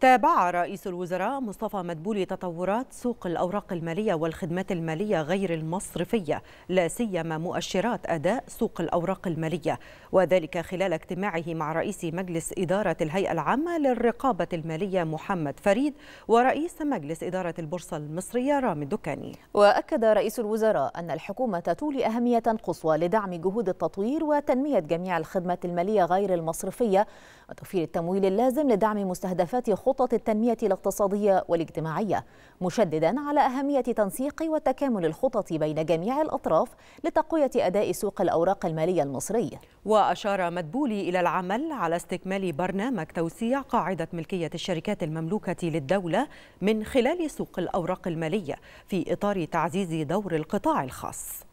تابع رئيس الوزراء مصطفى مدبولي تطورات سوق الأوراق المالية والخدمات المالية غير المصرفية لا سيما مؤشرات أداء سوق الأوراق المالية وذلك خلال اجتماعه مع رئيس مجلس إدارة الهيئة العامة للرقابة المالية محمد فريد ورئيس مجلس إدارة البورصة المصرية رامي الدكاني وأكد رئيس الوزراء أن الحكومة تولي أهمية قصوى لدعم جهود التطوير وتنمية جميع الخدمات المالية غير المصرفية وتوفير التمويل اللازم لدعم مستهدفات خطط التنمية الاقتصادية والاجتماعية مشددا على أهمية تنسيق وتكامل الخطط بين جميع الأطراف لتقوية أداء سوق الأوراق المالية المصري وأشار مدبولي إلى العمل على استكمال برنامج توسيع قاعدة ملكية الشركات المملوكة للدولة من خلال سوق الأوراق المالية في إطار تعزيز دور القطاع الخاص